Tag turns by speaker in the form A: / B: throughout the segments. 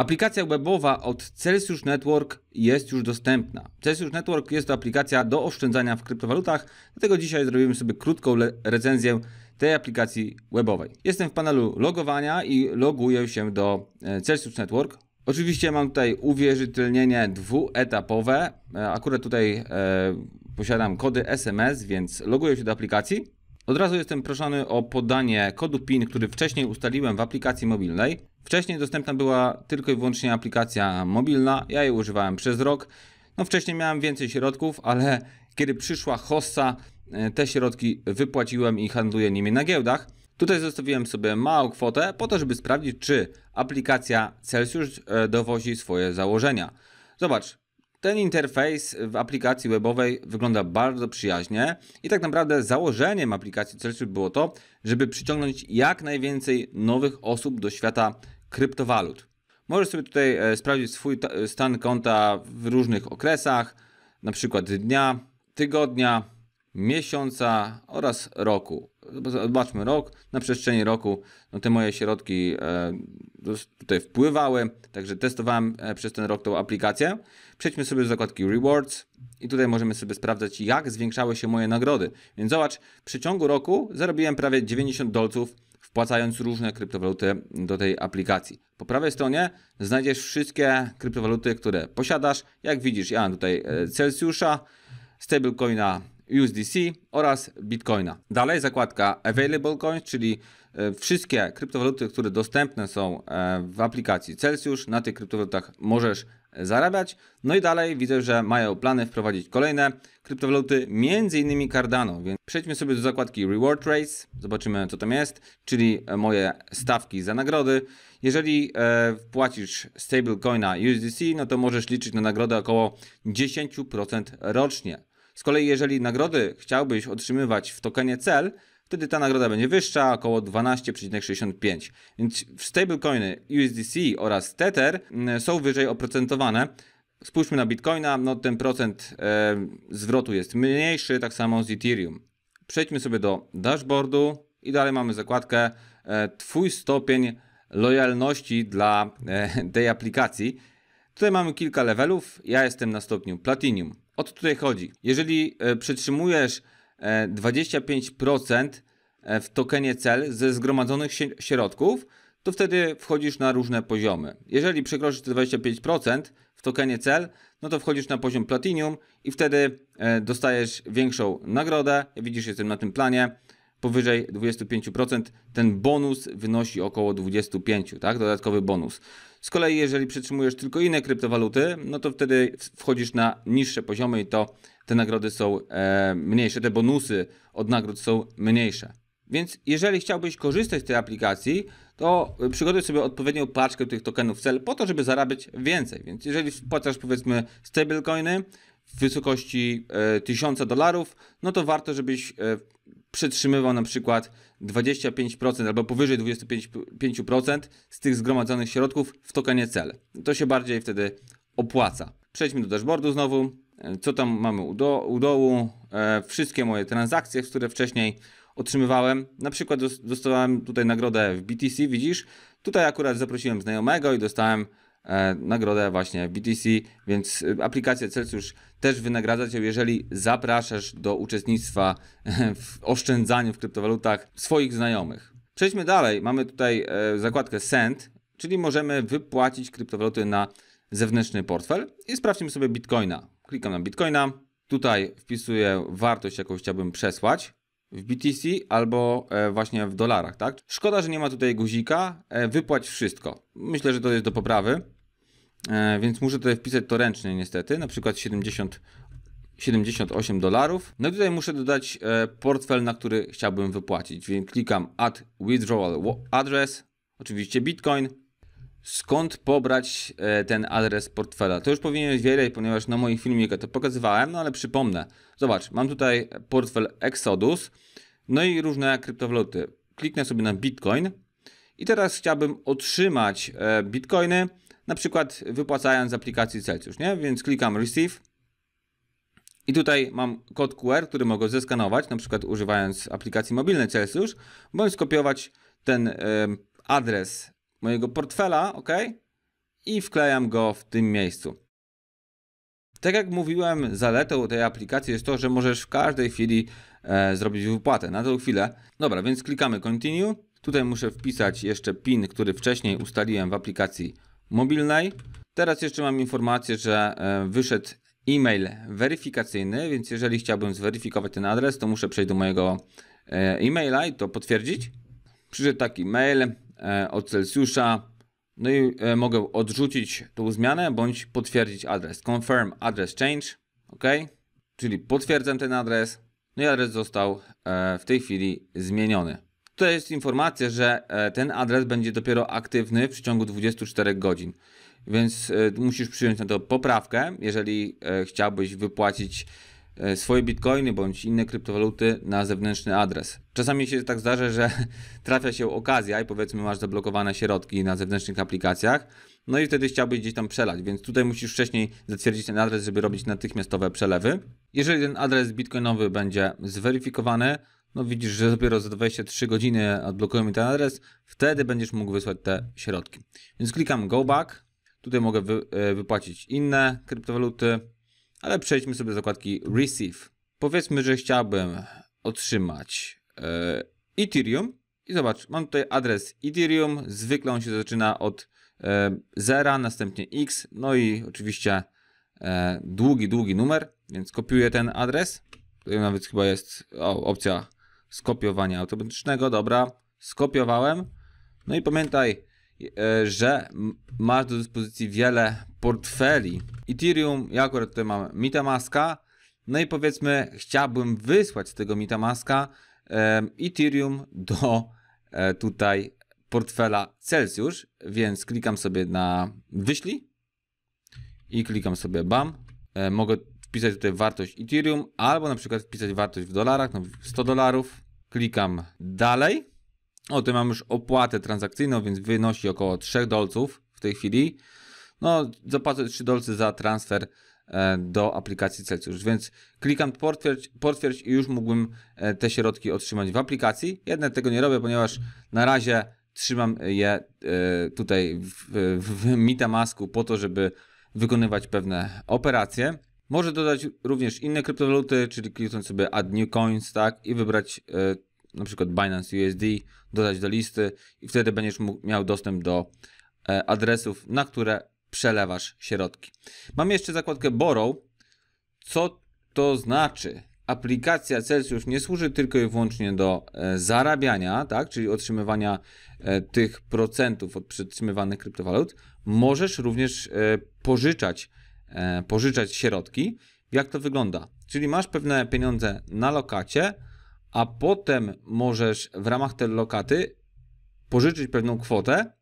A: Aplikacja webowa od Celsius Network jest już dostępna. Celsius Network jest to aplikacja do oszczędzania w kryptowalutach, dlatego dzisiaj zrobimy sobie krótką recenzję tej aplikacji webowej. Jestem w panelu logowania i loguję się do e, Celsius Network. Oczywiście mam tutaj uwierzytelnienie dwuetapowe. E, akurat tutaj e, posiadam kody SMS, więc loguję się do aplikacji. Od razu jestem proszony o podanie kodu PIN, który wcześniej ustaliłem w aplikacji mobilnej. Wcześniej dostępna była tylko i wyłącznie aplikacja mobilna, ja jej używałem przez rok. No wcześniej miałem więcej środków, ale kiedy przyszła hossa, e, te środki wypłaciłem i handluję nimi na giełdach. Tutaj zostawiłem sobie małą kwotę po to, żeby sprawdzić, czy aplikacja Celsius e, dowozi swoje założenia. Zobacz, ten interfejs w aplikacji webowej wygląda bardzo przyjaźnie i tak naprawdę założeniem aplikacji Celsius było to, żeby przyciągnąć jak najwięcej nowych osób do świata kryptowalut. Możesz sobie tutaj e, sprawdzić swój e, stan konta w różnych okresach, na przykład dnia, tygodnia, miesiąca oraz roku zobaczmy rok, na przestrzeni roku no te moje środki e, tutaj wpływały, także testowałem e, przez ten rok tą aplikację. Przejdźmy sobie do zakładki Rewards i tutaj możemy sobie sprawdzać jak zwiększały się moje nagrody. Więc zobacz, w przeciągu roku zarobiłem prawie 90 dolców wpłacając różne kryptowaluty do tej aplikacji. Po prawej stronie znajdziesz wszystkie kryptowaluty, które posiadasz. Jak widzisz, ja mam tutaj e, Celsjusza, stablecoina USDC oraz Bitcoina. Dalej zakładka Available Coins, czyli e, wszystkie kryptowaluty, które dostępne są e, w aplikacji Celsius. Na tych kryptowalutach możesz e, zarabiać. No i dalej widzę, że mają plany wprowadzić kolejne kryptowaluty, między innymi Cardano. Więc przejdźmy sobie do zakładki Reward Race, zobaczymy co tam jest, czyli moje stawki za nagrody. Jeżeli e, wpłacisz stablecoina USDC, no to możesz liczyć na nagrodę około 10% rocznie. Z kolei jeżeli nagrody chciałbyś otrzymywać w tokenie CEL, wtedy ta nagroda będzie wyższa, około 12,65. Więc stablecoiny USDC oraz Tether mm, są wyżej oprocentowane. Spójrzmy na Bitcoina, no ten procent e, zwrotu jest mniejszy, tak samo z Ethereum. Przejdźmy sobie do dashboardu i dalej mamy zakładkę e, Twój stopień lojalności dla e, tej aplikacji. Tutaj mamy kilka levelów, ja jestem na stopniu Platinum. O to tutaj chodzi. Jeżeli e, przytrzymujesz 25% e, e, w tokenie cel ze zgromadzonych środków, to wtedy wchodzisz na różne poziomy. Jeżeli przekroczysz te 25% w tokenie cel, no to wchodzisz na poziom Platinum i wtedy dostajesz większą nagrodę. widzisz, jestem na tym planie. Powyżej 25% ten bonus wynosi około 25, tak? Dodatkowy bonus. Z kolei, jeżeli przytrzymujesz tylko inne kryptowaluty, no to wtedy wchodzisz na niższe poziomy i to te nagrody są e, mniejsze, te bonusy od nagród są mniejsze. Więc jeżeli chciałbyś korzystać z tej aplikacji, to przygotuj sobie odpowiednią paczkę tych tokenów cel po to, żeby zarabiać więcej. Więc jeżeli spłacasz powiedzmy stablecoiny w wysokości e, 1000 dolarów, no to warto, żebyś e, przetrzymywał na przykład 25% albo powyżej 25% z tych zgromadzonych środków w tokenie cel. To się bardziej wtedy opłaca. Przejdźmy do dashboardu znowu. Co tam mamy u, do, u dołu? E, wszystkie moje transakcje, które wcześniej otrzymywałem. Na przykład dostałem tutaj nagrodę w BTC, widzisz? Tutaj akurat zaprosiłem znajomego i dostałem E, nagrodę właśnie BTC, więc y, aplikacja Celsius też wynagradza Cię, jeżeli zapraszasz do uczestnictwa e, w oszczędzaniu w kryptowalutach swoich znajomych. Przejdźmy dalej. Mamy tutaj e, zakładkę Send, czyli możemy wypłacić kryptowaluty na zewnętrzny portfel i sprawdźmy sobie Bitcoina. Klikam na Bitcoina, tutaj wpisuję wartość, jaką chciałbym przesłać w BTC albo e, właśnie w dolarach, tak? Szkoda, że nie ma tutaj guzika e, wypłać wszystko. Myślę, że to jest do poprawy, e, więc muszę tutaj wpisać to ręcznie niestety, na przykład 70 78 dolarów. No i tutaj muszę dodać portfel, na który chciałbym wypłacić, więc klikam Add Withdrawal Address, oczywiście Bitcoin, skąd pobrać e, ten adres portfela. To już być wiele, ponieważ na moich filmikach to pokazywałem, no ale przypomnę. Zobacz, mam tutaj portfel Exodus, no i różne kryptowaluty. Kliknę sobie na Bitcoin i teraz chciałbym otrzymać e, Bitcoiny, na przykład wypłacając z aplikacji Celsius, nie? Więc klikam Receive. I tutaj mam kod QR, który mogę zeskanować, na przykład używając aplikacji mobilnej Celsius, bądź skopiować ten e, adres mojego portfela, ok? I wklejam go w tym miejscu. Tak jak mówiłem, zaletą tej aplikacji jest to, że możesz w każdej chwili e, zrobić wypłatę. Na tą chwilę. Dobra, więc klikamy continue. Tutaj muszę wpisać jeszcze PIN, który wcześniej ustaliłem w aplikacji mobilnej. Teraz jeszcze mam informację, że e, wyszedł e-mail weryfikacyjny, więc jeżeli chciałbym zweryfikować ten adres, to muszę przejść do mojego e, e-maila i to potwierdzić. Przyszedł taki mail, E, od Celsjusza. No i e, mogę odrzucić tą zmianę bądź potwierdzić adres. Confirm address change, ok? Czyli potwierdzam ten adres. No i adres został e, w tej chwili zmieniony. Tutaj jest informacja, że ten adres będzie dopiero aktywny w przeciągu 24 godzin. Więc musisz przyjąć na to poprawkę, jeżeli chciałbyś wypłacić E, swoje bitcoiny bądź inne kryptowaluty na zewnętrzny adres. Czasami się tak zdarza, że trafia się okazja i powiedzmy masz zablokowane środki na zewnętrznych aplikacjach, no i wtedy chciałbyś gdzieś tam przelać, więc tutaj musisz wcześniej zatwierdzić ten adres, żeby robić natychmiastowe przelewy. Jeżeli ten adres bitcoinowy będzie zweryfikowany, no widzisz, że dopiero za 23 godziny mi ten adres, wtedy będziesz mógł wysłać te środki. Więc klikam go back, tutaj mogę wy, e, wypłacić inne kryptowaluty, ale przejdźmy sobie do zakładki Receive. Powiedzmy, że chciałbym otrzymać e, Ethereum. I zobacz, mam tutaj adres Ethereum. Zwykle on się zaczyna od e, 0, następnie X, no i oczywiście e, długi, długi numer, więc kopiuję ten adres. Tutaj nawet chyba jest o, opcja skopiowania automatycznego. Dobra, skopiowałem. No i pamiętaj, E, że masz do dyspozycji wiele portfeli. Ethereum, ja akurat tutaj mam Mitamaska, no i powiedzmy chciałbym wysłać z tego Mitamaska Ethereum do e, tutaj portfela Celsius, więc klikam sobie na wyślij i klikam sobie BAM. E, mogę wpisać tutaj wartość Ethereum albo na przykład wpisać wartość w dolarach, no 100 dolarów. Klikam dalej o, no, tu mam już opłatę transakcyjną, więc wynosi około 3 dolców w tej chwili. No, zapłacę 3 dolce za transfer e, do aplikacji Celsius. Więc klikam potwierdź, potwierdź i już mógłbym e, te środki otrzymać w aplikacji. Jednak tego nie robię, ponieważ na razie trzymam je e, tutaj w, w MetaMasku po to, żeby wykonywać pewne operacje. Może dodać również inne kryptowaluty, czyli kliknąć sobie add new coins, tak, i wybrać na przykład Binance USD, dodać do listy i wtedy będziesz miał dostęp do e, adresów, na które przelewasz środki. Mam jeszcze zakładkę Borrow. Co to znaczy? Aplikacja Celsius nie służy tylko i wyłącznie do e, zarabiania, tak, czyli otrzymywania e, tych procentów od przetrzymywanych kryptowalut. Możesz również pożyczać, pożyczać środki. Jak to wygląda? Czyli masz pewne pieniądze na lokacie, a potem możesz w ramach tej lokaty pożyczyć pewną kwotę,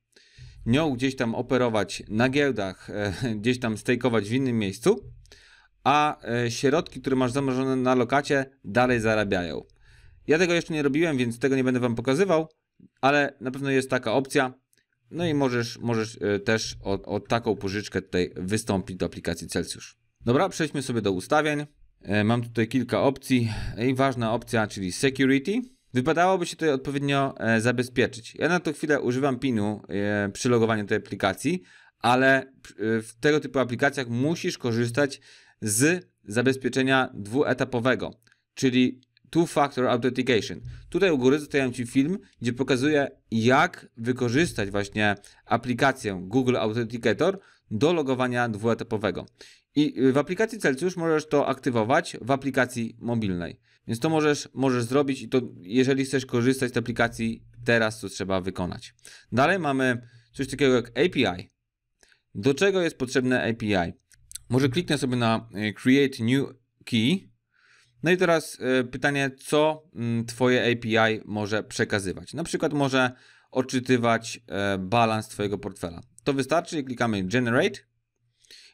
A: nią gdzieś tam operować na giełdach, e, gdzieś tam stejkować w innym miejscu, a e, środki, które masz zamrożone na lokacie, dalej zarabiają. Ja tego jeszcze nie robiłem, więc tego nie będę Wam pokazywał, ale na pewno jest taka opcja. No i możesz, możesz e, też o, o taką pożyczkę tutaj wystąpić do aplikacji Celsius. Dobra, przejdźmy sobie do ustawień. E, mam tutaj kilka opcji e, i ważna opcja, czyli security. Wypadałoby się tutaj odpowiednio e, zabezpieczyć. Ja na tę chwilę używam PIN-u przy logowaniu tej aplikacji, ale w tego typu aplikacjach musisz korzystać z zabezpieczenia dwuetapowego, czyli two-factor authentication. Tutaj u góry zostawiam Ci film, gdzie pokazuję, jak wykorzystać właśnie aplikację Google Authenticator do logowania dwuetapowego. I w aplikacji Celsius możesz to aktywować w aplikacji mobilnej. Więc to możesz, możesz zrobić i to jeżeli chcesz korzystać z aplikacji teraz, to trzeba wykonać. Dalej mamy coś takiego jak API. Do czego jest potrzebne API? Może kliknę sobie na e, Create New Key. No i teraz e, pytanie, co mm, Twoje API może przekazywać? Na przykład może odczytywać e, balans Twojego portfela. To wystarczy, klikamy Generate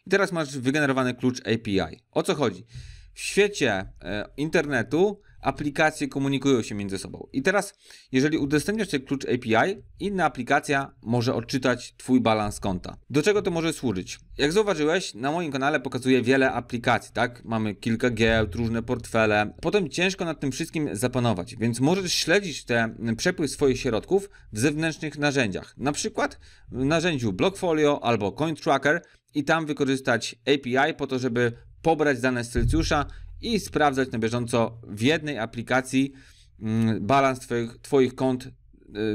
A: i teraz masz wygenerowany klucz API. O co chodzi? W świecie e, internetu aplikacje komunikują się między sobą. I teraz, jeżeli udostępniasz ten klucz API, inna aplikacja może odczytać Twój balans konta. Do czego to może służyć? Jak zauważyłeś, na moim kanale pokazuję wiele aplikacji, tak? Mamy kilka giełd, różne portfele. Potem ciężko nad tym wszystkim zapanować, więc możesz śledzić te przepływ swoich środków w zewnętrznych narzędziach. Na przykład w narzędziu Blockfolio albo CoinTracker i tam wykorzystać API po to, żeby pobrać dane z Celsjusza i sprawdzać na bieżąco w jednej aplikacji mm, balans twoich, twoich kont y,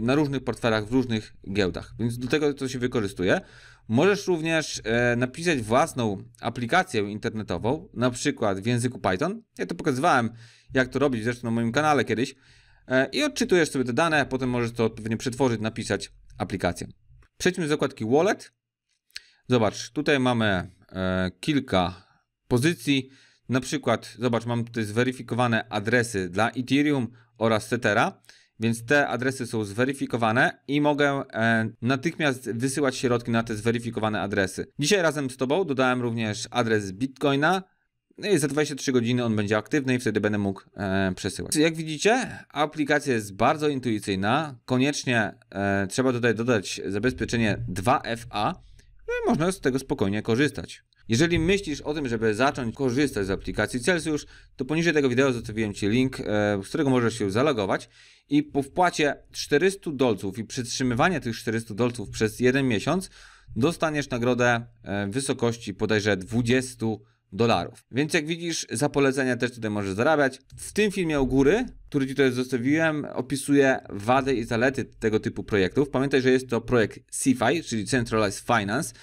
A: na różnych portfelach, w różnych giełdach. Więc do tego to się wykorzystuje. Możesz również e, napisać własną aplikację internetową, na przykład w języku Python. Ja to pokazywałem, jak to robić zresztą na moim kanale kiedyś. E, I odczytujesz sobie te dane, potem możesz to odpowiednio przetworzyć, napisać aplikację. Przejdźmy do zakładki Wallet. Zobacz, tutaj mamy e, kilka pozycji na przykład, zobacz, mam tutaj zweryfikowane adresy dla Ethereum oraz Tethera, więc te adresy są zweryfikowane i mogę e, natychmiast wysyłać środki na te zweryfikowane adresy. Dzisiaj razem z Tobą dodałem również adres Bitcoina, no i za 23 godziny on będzie aktywny i wtedy będę mógł e, przesyłać. Jak widzicie, aplikacja jest bardzo intuicyjna. Koniecznie e, trzeba tutaj dodać zabezpieczenie 2FA, no i można z tego spokojnie korzystać. Jeżeli myślisz o tym, żeby zacząć korzystać z aplikacji Celsius, to poniżej tego wideo zostawiłem Ci link, e, z którego możesz się zalogować i po wpłacie 400 dolców i przytrzymywania tych 400 dolców przez jeden miesiąc dostaniesz nagrodę e, w wysokości bodajże 20 dolarów. Więc jak widzisz, za polecenia też tutaj możesz zarabiać. W tym filmie u góry, który Ci tutaj zostawiłem, opisuję wady i zalety tego typu projektów. Pamiętaj, że jest to projekt CFI, czyli Centralized Finance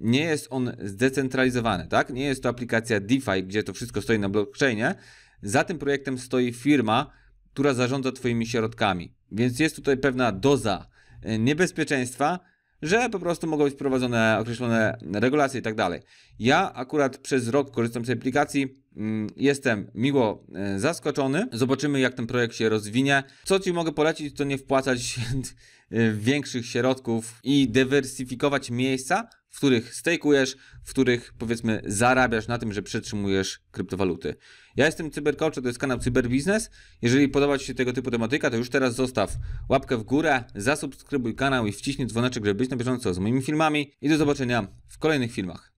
A: nie jest on zdecentralizowany, tak? Nie jest to aplikacja DeFi, gdzie to wszystko stoi na blockchainie. Za tym projektem stoi firma, która zarządza Twoimi środkami. Więc jest tutaj pewna doza e, niebezpieczeństwa, że po prostu mogą być wprowadzone określone regulacje i tak dalej. Ja akurat przez rok korzystam z tej aplikacji, mm, jestem miło e, zaskoczony. Zobaczymy, jak ten projekt się rozwinie. Co Ci mogę polecić, to nie wpłacać większych środków i dywersyfikować miejsca, których stakujesz, w których powiedzmy zarabiasz na tym, że przetrzymujesz kryptowaluty. Ja jestem Cybercoach, to jest kanał Cyberbiznes. Jeżeli podoba Ci się tego typu tematyka, to już teraz zostaw łapkę w górę, zasubskrybuj kanał i wciśnij dzwoneczek, żeby być na bieżąco z moimi filmami i do zobaczenia w kolejnych filmach.